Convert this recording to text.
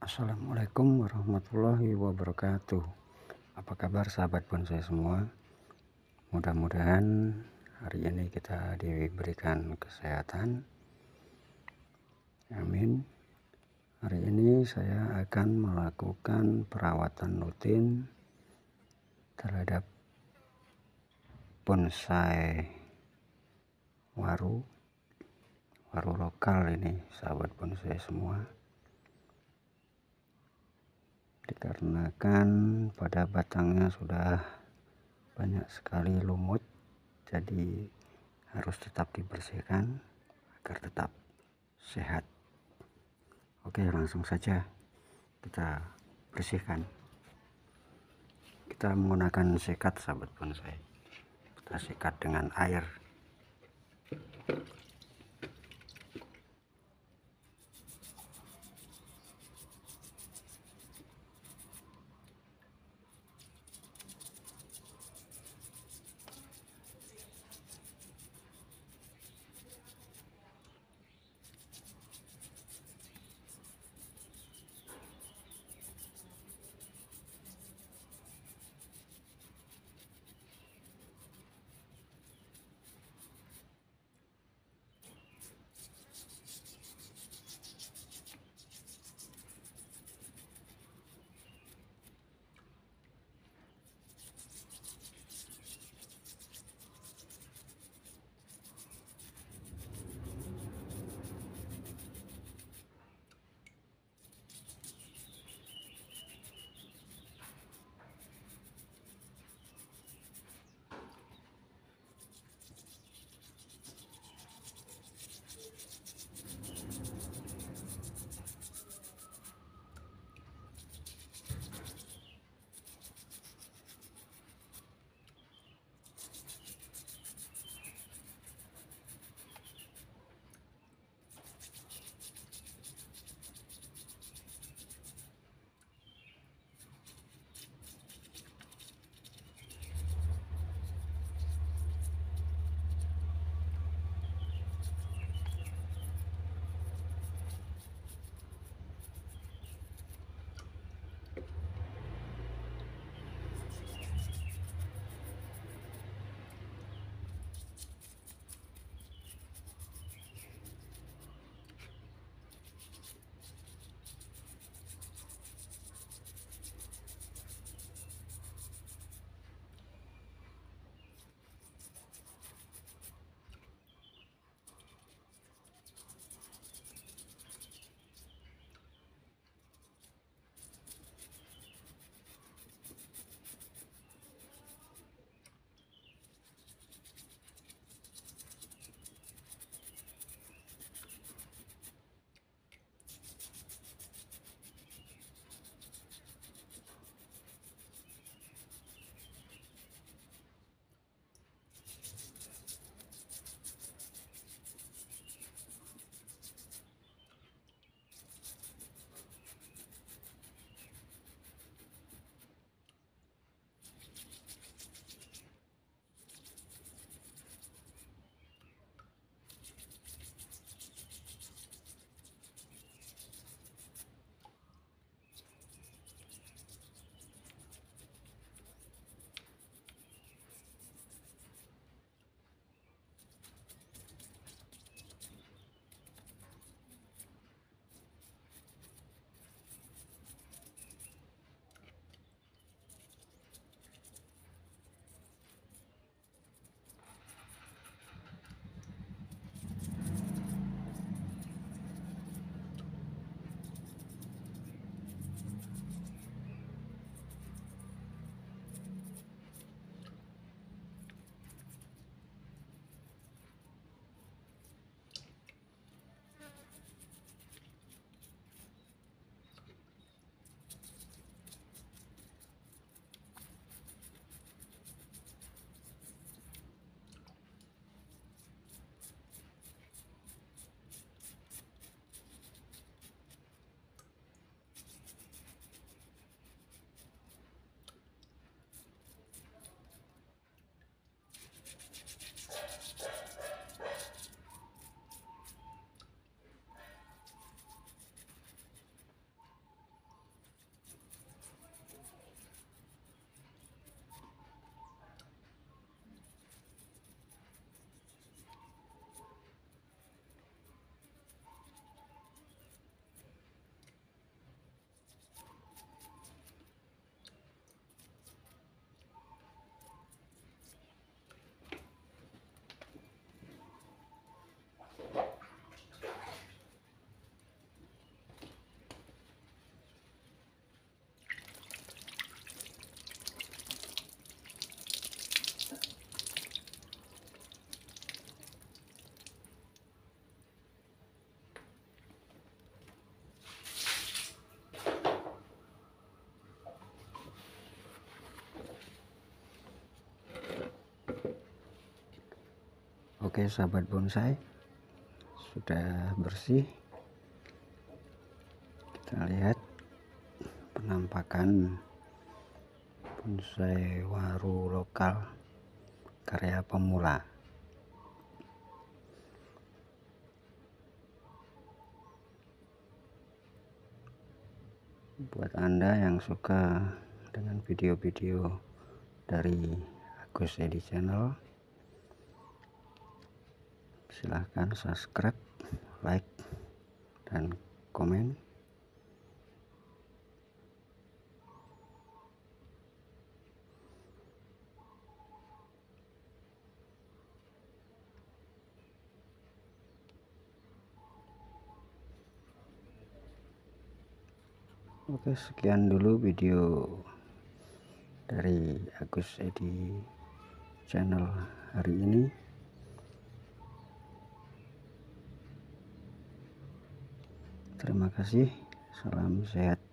Assalamualaikum warahmatullahi wabarakatuh Apa kabar sahabat bonsai semua Mudah-mudahan hari ini kita diberikan kesehatan Amin Hari ini saya akan melakukan perawatan rutin Terhadap bonsai waru Waru lokal ini sahabat bonsai semua dikarenakan pada batangnya sudah banyak sekali lumut jadi harus tetap dibersihkan agar tetap sehat oke langsung saja kita bersihkan kita menggunakan sikat sahabat bonsai kita sikat dengan air Oke sahabat bonsai sudah bersih kita lihat penampakan bonsai waru lokal karya pemula buat anda yang suka dengan video-video dari Agus Edi Channel silahkan subscribe like dan komen Oke sekian dulu video dari Agus Edi channel hari ini Terima kasih. Salam sehat.